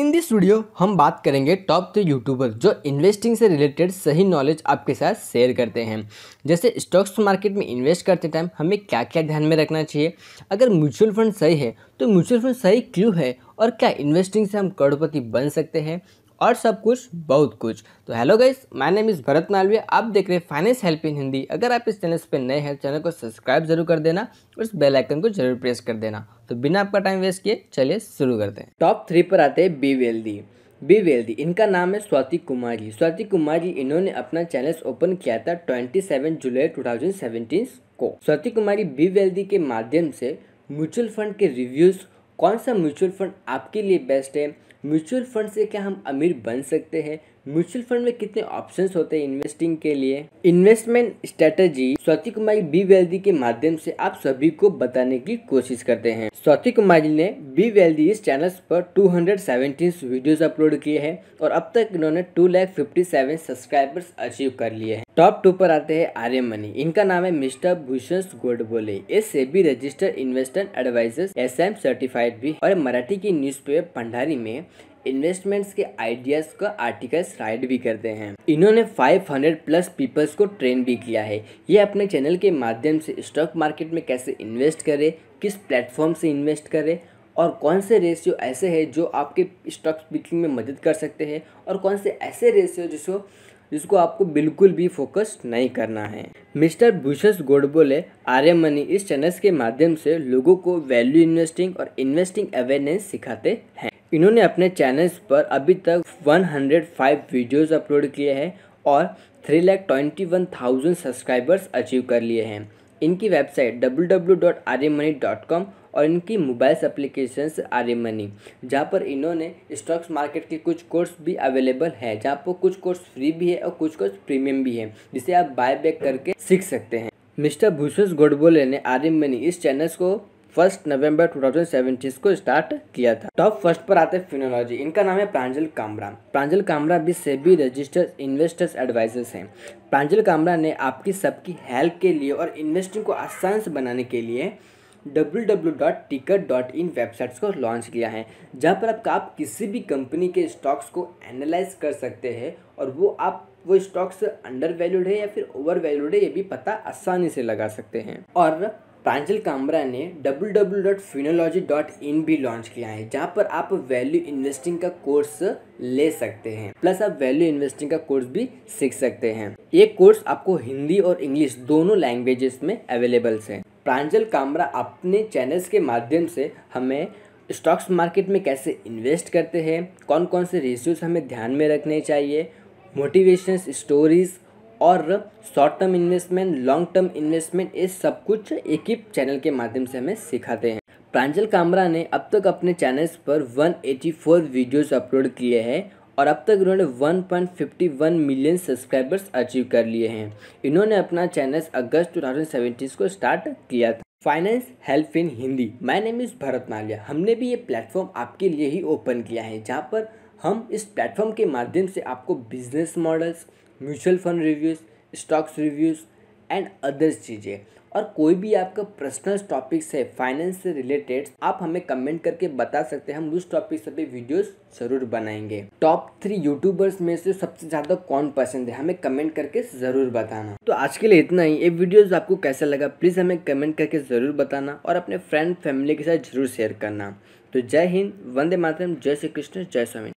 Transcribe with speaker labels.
Speaker 1: in this video हम बात करेंगे टॉप थ्री यूट्यूबर जो इन्वेस्टिंग से रिलेटेड सही नॉलेज आपके साथ शेयर करते हैं जैसे स्टॉक्स मार्केट में इन्वेस्ट करते टाइम हमें क्या क्या ध्यान में रखना चाहिए अगर म्यूचुअल फंड सही है तो म्यूचुअल फंड सही क्यों है और क्या इन्वेस्टिंग से हम करोड़पति बन सकते हैं और सब कुछ बहुत कुछ तो hello guys my name is Bharat Malviya आप देख रहे हैं फाइनेंस हेल्प इन हिंदी अगर आप इस चैनल पर नए हैं चैनल को सब्सक्राइब जरूर कर देना और इस बेल आइकन को जरूर प्रेस कर देना तो बिना आपका टाइम वेस्ट किए चलिए शुरू करते हैं टॉप थ्री पर आते हैं बी वेल्दी बी वेल्दी इनका नाम है स्वाति कुमारी स्वाति कुमारी इन्होंने अपना चैनल ओपन किया था सेवन जुलाई सेवेंटीन को स्वाति कुमारी बी वेल्दी के माध्यम से म्यूचुअल फंड के रिव्यूज़ कौन सा म्यूचुअल फंड आपके लिए बेस्ट है म्यूचुअल फंड से क्या हम अमीर बन सकते हैं म्यूचुअल फंड में कितने ऑप्शंस होते हैं इन्वेस्टिंग के लिए investment strategy Swati Kumari be wealthy के माध्यम से आप सभी को बताने की कोशिश करते हैं स्वाति कुमारी ने बी वेल्दी इस चैनल पर 217 वीडियोस अपलोड किए हैं और अब तक इन्होंने two lakh fifty seven subscribers achieve कर लिए हैं टॉप टू पर आते हैं आर्य मनी इनका नाम है मिस्टर भूषण बोले ये SEBI registered investor advisors as certified भी और मराठी की न्यूज भंडारी में इन्वेस्टमेंट्स के आइडियाज़ का आर्टिकल्स राइट भी करते हैं इन्होंने 500 प्लस पीपल्स को ट्रेन भी किया है ये अपने चैनल के माध्यम से स्टॉक मार्केट में कैसे इन्वेस्ट करें किस प्लेटफॉर्म से इन्वेस्ट करें और कौन से रेशियो ऐसे हैं जो आपके स्टॉक पिकिंग में मदद कर सकते हैं और कौन से ऐसे रेशियो जिसको जिसको आपको बिल्कुल भी फोकस नहीं करना है मिस्टर भूषस गोडबोले आर्य मनी इस चैनल के माध्यम से लोगों को वैल्यू इन्वेस्टिंग और इन्वेस्टिंग अवेयरनेस सिखाते हैं इन्होंने अपने चैनल्स पर अभी तक 105 वीडियोस अपलोड किए हैं और three lakh twenty one thousand subscribers achieve कर लिए हैं इनकी website W W dot money dot com और इनकी मोबाइल्स एप्लीकेशन आर्य मनी जहाँ पर इन्होंने स्टॉक्स मार्केट के कुछ कोर्स भी अवेलेबल है जहाँ पर कुछ कोर्स फ्री भी है और कुछ कोर्स प्रीमियम भी है जिसे आप बाय बैक करके सीख सकते हैं मिस्टर भूषण गोडबोले ने आर्य मनी इस चैनल को फर्स्ट नवंबर 2017 को स्टार्ट किया था टॉप फर्स्ट पर आते फिनोलॉजी इनका नाम है प्रांजल कामरा प्रांजल कामरा भी सेबी रजिस्टर्ड इन्वेस्टर्स एडवाइजर्स हैं प्रांजल कामरा ने आपकी सबकी हेल्प के लिए और इन्वेस्टिंग को आसान से बनाने के लिए www.ticker.in वेबसाइट्स को लॉन्च किया है जहाँ पर आपका आप किसी भी कंपनी के स्टॉक्स को एनालाइज कर सकते हैं और वो आप वो स्टॉक्स अंडर वैल्यूड है या फिर ओवर वैल्यूड है ये भी पता आसानी से लगा सकते हैं और प्रांजल कामरा ने www.phenology.in भी लॉन्च किया है जहाँ पर आप वैल्यू इन्वेस्टिंग का कोर्स ले सकते हैं प्लस आप वैल्यू इन्वेस्टिंग का कोर्स भी सीख सकते हैं ये कोर्स आपको हिंदी और इंग्लिश दोनों लैंग्वेजेस में अवेलेबल्स हैं प्रांजल कामरा अपने चैनल्स के माध्यम से हमें स्टॉक्स मार्केट में कैसे इन्वेस्ट करते हैं कौन कौन से रेशियोज हमें ध्यान में रखने चाहिए मोटिवेशनल स्टोरीज़ और short term investment long term investment ये सब कुछ एक ही चैनल के माध्यम से हमें सिखाते हैं प्रांजल कामरा ने अब तक अपने चैनल्स पर 184 एटी वीडियोज अपलोड किए हैं और अब तक उन्होंने 1.51 मिलियन सब्सक्राइबर्स अचीव कर लिए हैं इन्होंने अपना चैनल अगस्त 2017 को स्टार्ट किया था finance help in Hindi my name is Bharat Maliya हमने भी ये प्लेटफॉर्म आपके लिए ही ओपन किया है जहाँ पर हम इस प्लेटफॉर्म के माध्यम से आपको business models mutual fund reviews stocks reviews and others चीज़ें और कोई भी आपका पर्सनल टॉपिक्स है फाइनेंस से रिलेटेड आप हमें कमेंट करके बता सकते हैं हम उस टॉपिक से भी वीडियोस ज़रूर बनाएंगे टॉप थ्री यूट्यूबर्स में से सबसे ज़्यादा कौन पसंद है हमें कमेंट करके ज़रूर बताना तो आज के लिए इतना ही ये वीडियोस आपको कैसा लगा प्लीज़ हमें कमेंट करके ज़रूर बताना और अपने फ्रेंड फैमिली के साथ ज़रूर शेयर करना तो जय हिंद वंदे मातरम जय श्री कृष्ण जय स्वामी